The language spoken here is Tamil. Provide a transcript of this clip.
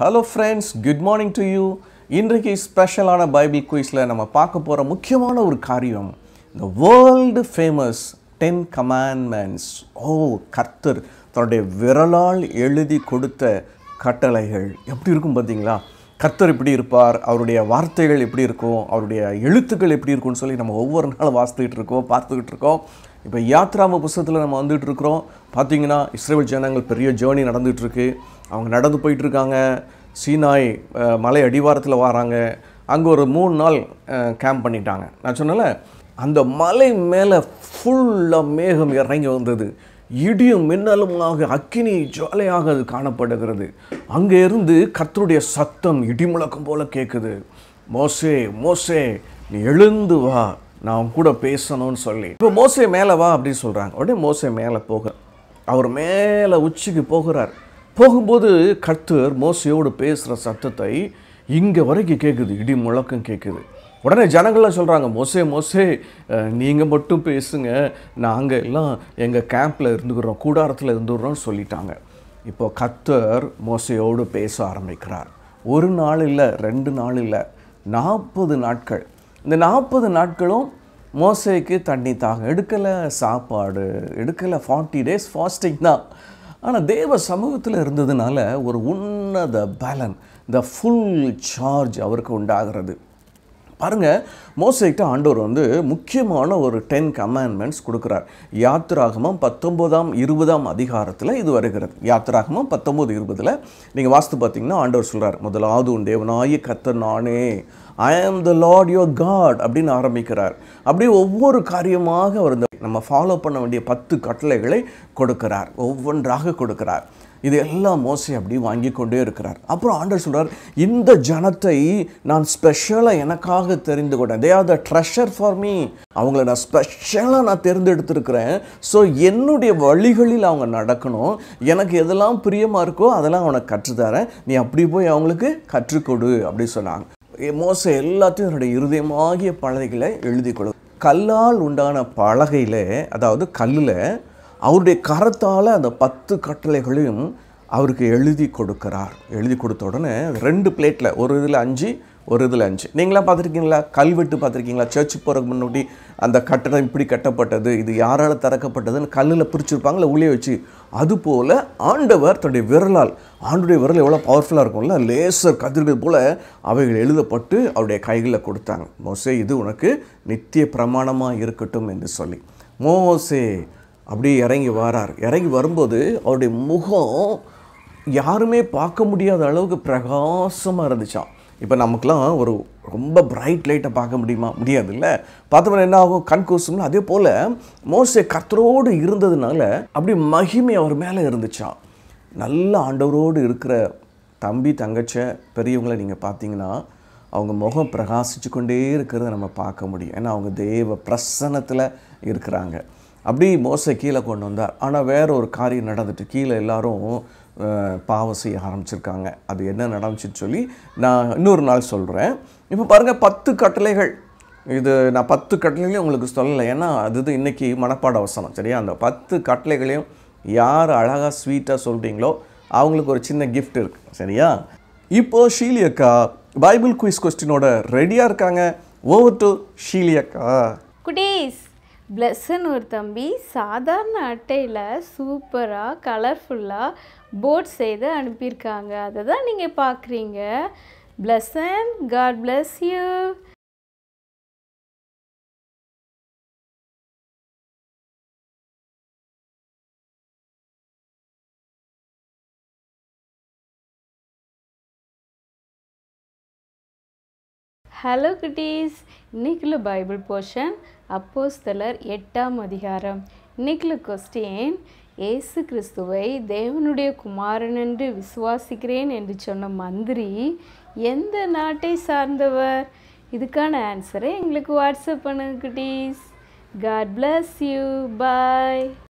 hello friends good morning to you இன்றைக்கு ஸ்பெஷலான பைபிள் குயிஸில் நம்ம பார்க்க போகிற முக்கியமான ஒரு காரியம் இந்த வேர்ல்டு ஃபேமஸ் டென் கமாண்ட்மெண்ட்ஸ் ஓ கர்த்தர் தன்னுடைய விரலால் எழுதி கொடுத்த கட்டளைகள் எப்படி இருக்கும் பார்த்தீங்களா கர்த்தர் இப்படி இருப்பார் அவருடைய வார்த்தைகள் எப்படி இருக்கும் அவருடைய எழுத்துக்கள் எப்படி இருக்கும்னு சொல்லி நம்ம ஒவ்வொரு நாளும் வாசித்துக்கிட்டு இருக்கோம் பார்த்துக்கிட்டு இருக்கோம் இப்போ யாத்ராம புஸ்தகத்தில் நம்ம வந்துகிட்டு இருக்கிறோம் பார்த்தீங்கன்னா இஸ்ரேல் ஜனங்கள் பெரிய ஜேர்னி நடந்துகிட்ருக்கு அவங்க நடந்து போயிட்டுருக்காங்க சீனாய் மலை அடிவாரத்தில் வராங்க அங்கே ஒரு மூணு நாள் கேம்ப் பண்ணிட்டாங்க நான் சொன்னல அந்த மலை மேலே ஃபுல்லாக மேகம் இறங்கி வந்தது இடியும் மின்னலுமாக அக்கினி ஜாலையாக அது காணப்படுகிறது அங்கே இருந்து கத்தருடைய சத்தம் முழக்கம் போல் கேட்குது மோசே மோசே நீ எழுந்து வா நான் கூட பேசணும்னு சொல்லி இப்போ மோசே மேலே வா அப்படின்னு சொல்கிறாங்க உடனே மோசே மேலே போக அவர் மேலே உச்சிக்கு போகிறார் போகும்போது கர்த்தர் மோசையோடு பேசுகிற சத்தத்தை இங்கே வரைக்கும் கேட்குது இடி முழக்கம் கேட்குது உடனே ஜனங்கள்லாம் சொல்கிறாங்க மோசே மோசே நீங்கள் மட்டும் பேசுங்க நாங்கள் எல்லாம் எங்கள் கேம்பில் இருந்துக்கிறோம் கூடாரத்தில் இருந்துக்கிறோம்னு சொல்லிட்டாங்க இப்போது கத்தர் மோசையோடு பேச ஆரம்பிக்கிறார் ஒரு நாள் இல்லை ரெண்டு நாள் இல்லை நாற்பது நாட்கள் இந்த நாற்பது நாட்களும் மோசைக்கு தண்ணி தாகம் எடுக்கலை சாப்பாடு எடுக்கலை ஃபார்ட்டி டேஸ் ஃபாஸ்டிங் தான் ஆனால் தேவ சமூகத்தில் இருந்ததுனால ஒரு உன்னத பேலன் த ஃபுல் சார்ஜ் அவருக்கு உண்டாகிறது பாருங்கள் மோசைக்கிட்ட ஆண்டவர் வந்து முக்கியமான ஒரு டென் கமாண்ட்மெண்ட்ஸ் கொடுக்குறார் யாத்திராகமம் பத்தொம்போதாம் இருபதாம் அதிகாரத்தில் இது வருகிறது யாத்திராகமம் பத்தொம்போது இருபதில் நீங்கள் வாஸ்து பார்த்தீங்கன்னா ஆண்டவர் சொல்கிறார் முதலாவது உன் தேவனாயி கத்த நானே ஐ ஆம் த லார்ட் யோர் காட் அப்படின்னு ஆரம்பிக்கிறார் அப்படியே ஒவ்வொரு காரியமாக அவர் இந்த நம்ம ஃபாலோ பண்ண வேண்டிய பத்து கட்டளைகளை கொடுக்கிறார் ஒவ்வொன்றாக கொடுக்கிறார் இது எல்லாம் மோசை அப்படி வாங்கி கொண்டே இருக்கிறார் அப்புறம் ஆண்டர் சொல்கிறார் இந்த ஜனத்தை நான் ஸ்பெஷலாக எனக்காக தெரிந்து கொண்டேன் they are the treasure for me அவங்கள நான் ஸ்பெஷலாக நான் தேர்ந்தெடுத்திருக்கிறேன் ஸோ என்னுடைய வழிகளில் அவங்க நடக்கணும் எனக்கு எதெல்லாம் பிரியமாக இருக்கோ அதெல்லாம் அவனை கற்றுத்தரேன் நீ அப்படி போய் அவங்களுக்கு கற்றுக்கொடு அப்படி சொன்னாங்க மோச எல்லாத்தையும் என்னுடைய இருதயமாகிய பழகைகளை எழுதி கொடு கல்லால் உண்டான பலகையில் அதாவது கல்லில் அவருடைய கரத்தால் அந்த பத்து கட்டளைகளையும் அவருக்கு எழுதி கொடுக்குறார் எழுதி கொடுத்த உடனே ரெண்டு பிளேட்டில் ஒரு இதில் அஞ்சு ஒரு இதில் அஞ்சு நீங்களாம் பார்த்துருக்கீங்களா கல்வெட்டு பார்த்துருக்கீங்களா சர்ச்சுக்கு போகிறதுக்கு முன்னாடி அந்த கட்டடம் இப்படி கட்டப்பட்டது இது யாரால் திறக்கப்பட்டதுன்னு கல்லில் பிரிச்சிருப்பாங்கள உள்ளே வச்சு அதுபோல் ஆண்டவர் தன்னுடைய விரலால் ஆண்டுடைய விரல் எவ்வளோ பவர்ஃபுல்லாக இருக்கும்ல லேசர் கதிர்கள் போல் அவைகள் எழுதப்பட்டு அவருடைய கைகளில் கொடுத்தாங்க மோசே இது உனக்கு நித்திய பிரமாணமாக இருக்கட்டும் என்று சொல்லி மோசே அப்படியே இறங்கி வரார் இறங்கி வரும்போது அவருடைய முகம் யாருமே பார்க்க முடியாத அளவுக்கு பிரகாசமாக இருந்துச்சா இப்போ நமக்குலாம் ஒரு ரொம்ப பிரைட் லைட்டை பார்க்க முடியுமா முடியாது இல்லை பார்த்தோம்னா என்ன ஆகும் கண் கூசும்ல அதே போல் மோஸ்ட்லி கத்தரோடு இருந்ததுனால அப்படி மகிமை அவர் மேலே இருந்துச்சான் நல்ல ஆண்டவரோடு இருக்கிற தம்பி தங்கச்ச பெரியவங்களை நீங்கள் பார்த்தீங்கன்னா அவங்க முகம் பிரகாசிச்சு கொண்டே இருக்கிறத நம்ம பார்க்க முடியும் ஏன்னா அவங்க தெய்வ பிரசன்னத்தில் இருக்கிறாங்க அப்படி மோசை கீழே கொண்டு வந்தார் ஆனால் வேற ஒரு காரியம் நடந்துட்டு கீழே எல்லாரும் பாவம் செய்ய ஆரம்பிச்சிருக்காங்க அது என்ன நடந்துச்சுன்னு சொல்லி நான் இன்னொரு நாள் சொல்கிறேன் இப்போ பாருங்கள் பத்து கட்டளைகள் இது நான் பத்து கட்டளைகளையும் உங்களுக்கு சொல்லலை ஏன்னா அது இன்றைக்கி மனப்பாட அவசரம் சரியா அந்த பத்து கட்டளைகளையும் யார் அழகாக ஸ்வீட்டாக சொல்கிறீங்களோ அவங்களுக்கு ஒரு சின்ன கிஃப்ட் இருக்குது சரியா இப்போது ஷீலியக்கா பைபிள் குயிஸ் கொஸ்டினோட ரெடியாக இருக்காங்க ஓவர் டு ஷீலியக்கா குடீஸ் பிளஸ்ஸுன்னு ஒரு தம்பி சாதாரண அட்டையில் சூப்பராக கலர்ஃபுல்லாக போட் செய்து அனுப்பியிருக்காங்க அதை தான் நீங்கள் பார்க்குறீங்க Blesson God bless you hello cuties இன்றைக்குள்ள பைபிள் போர்ஷன் அப்போஸ்தலர் எட்டாம் அதிகாரம் இன்றைக்குள்ள கொஸ்டின் ஏசு கிறிஸ்துவை தேவனுடைய குமாரன் என்று விசுவாசிக்கிறேன் என்று சொன்ன மந்திரி எந்த நாட்டை சார்ந்தவர் இதுக்கான ஆன்சரை எங்களுக்கு வாட்ஸ்அப் பண்ணுங்க குட்டீஸ் காட் பிளஸ் யூ பாய்